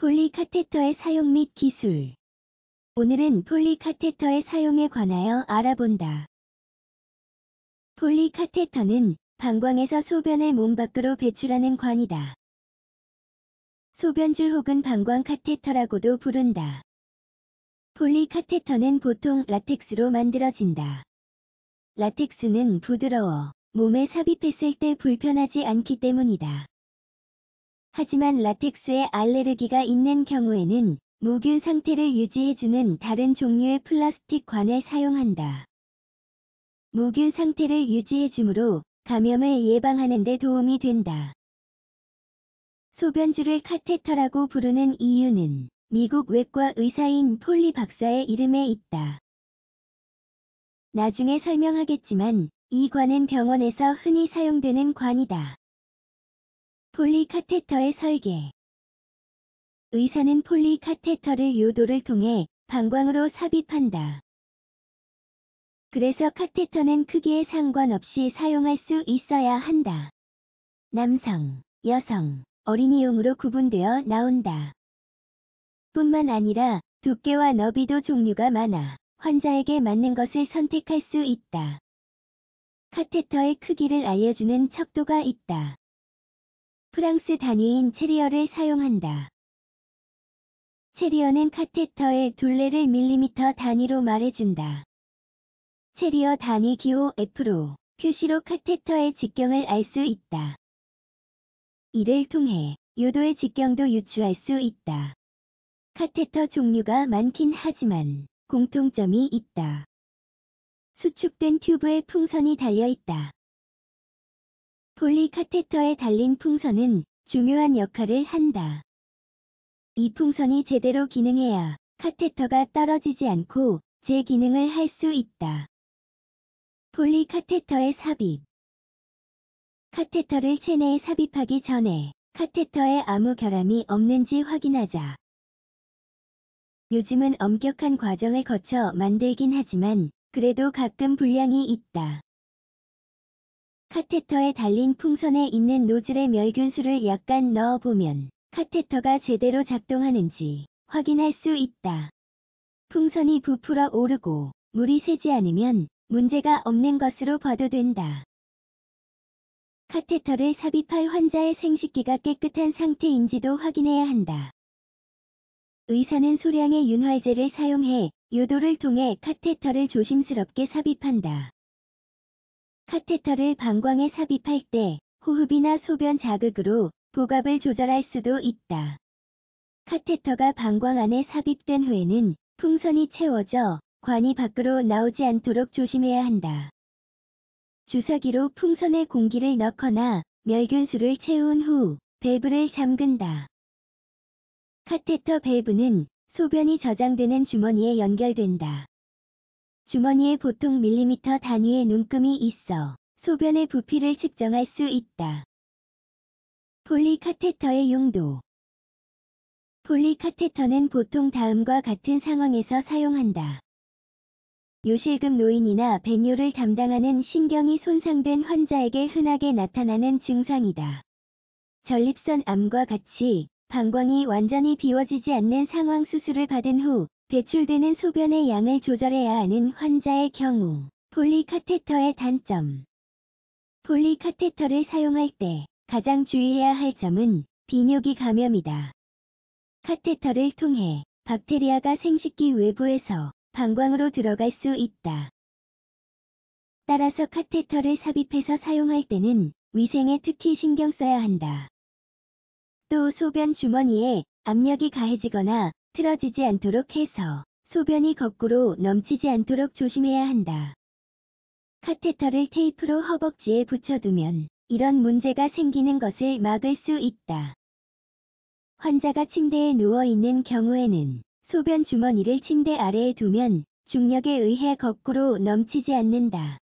폴리 카테터의 사용 및 기술 오늘은 폴리 카테터의 사용에 관하여 알아본다. 폴리 카테터는 방광에서 소변을 몸 밖으로 배출하는 관이다. 소변줄 혹은 방광 카테터라고도 부른다. 폴리 카테터는 보통 라텍스로 만들어진다. 라텍스는 부드러워 몸에 삽입했을 때 불편하지 않기 때문이다. 하지만 라텍스에 알레르기가 있는 경우에는 무균 상태를 유지해주는 다른 종류의 플라스틱 관을 사용한다. 무균 상태를 유지해주므로 감염을 예방하는 데 도움이 된다. 소변줄을 카테터라고 부르는 이유는 미국 외과 의사인 폴리 박사의 이름에 있다. 나중에 설명하겠지만 이 관은 병원에서 흔히 사용되는 관이다. 폴리카테터의 설계 의사는 폴리카테터를 요도를 통해 방광으로 삽입한다. 그래서 카테터는 크기에 상관없이 사용할 수 있어야 한다. 남성, 여성, 어린이용으로 구분되어 나온다. 뿐만 아니라 두께와 너비도 종류가 많아 환자에게 맞는 것을 선택할 수 있다. 카테터의 크기를 알려주는 척도가 있다. 프랑스 단위인 체리어를 사용한다. 체리어는 카테터의 둘레를 밀리미터 단위로 말해준다. 체리어 단위 기호 F로 표시로 카테터의 직경을 알 수 있다. 이를 통해 요도의 직경도 유추할 수 있다. 카테터 종류가 많긴 하지만 공통점이 있다. 수축된 튜브에 풍선이 달려 있다. 폴리카테터에 달린 풍선은 중요한 역할을 한다. 이 풍선이 제대로 기능해야 카테터가 떨어지지 않고 재기능을 할 수 있다. 폴리카테터의 삽입 카테터를 체내에 삽입하기 전에 카테터에 아무 결함이 없는지 확인하자. 요즘은 엄격한 과정을 거쳐 만들긴 하지만 그래도 가끔 불량이 있다. 카테터에 달린 풍선에 있는 노즐의 멸균수를 약간 넣어보면 카테터가 제대로 작동하는지 확인할 수 있다. 풍선이 부풀어 오르고 물이 새지 않으면 문제가 없는 것으로 봐도 된다. 카테터를 삽입할 환자의 생식기가 깨끗한 상태인지도 확인해야 한다. 의사는 소량의 윤활제를 사용해 요도를 통해 카테터를 조심스럽게 삽입한다. 카테터를 방광에 삽입할 때 호흡이나 소변 자극으로 복압을 조절할 수도 있다. 카테터가 방광 안에 삽입된 후에는 풍선이 채워져 관이 밖으로 나오지 않도록 조심해야 한다. 주사기로 풍선에 공기를 넣거나 멸균수를 채운 후 밸브를 잠근다. 카테터 밸브는 소변이 저장되는 주머니에 연결된다. 주머니에 보통 밀리미터 단위의 눈금이 있어 소변의 부피를 측정할 수 있다. 폴리카테터의 용도 폴리카테터는 보통 다음과 같은 상황에서 사용한다. 요실금 노인이나 배뇨를 담당하는 신경이 손상된 환자에게 흔하게 나타나는 증상이다. 전립선 암과 같이 방광이 완전히 비워지지 않는 상황 수술을 받은 후 배출되는 소변의 양을 조절해야 하는 환자의 경우 폴리카테터의 단점 폴리카테터를 사용할 때 가장 주의해야 할 점은 비뇨기 감염이다. 카테터를 통해 박테리아가 생식기 외부에서 방광으로 들어갈 수 있다. 따라서 카테터를 삽입해서 사용할 때는 위생에 특히 신경 써야 한다. 또 소변 주머니에 압력이 가해지거나 틀어지지 않도록 해서 소변이 거꾸로 넘치지 않도록 조심해야 한다. 카테터를 테이프로 허벅지에 붙여두면 이런 문제가 생기는 것을 막을 수 있다. 환자가 침대에 누워있는 경우에는 소변 주머니를 침대 아래에 두면 중력에 의해 거꾸로 넘치지 않는다.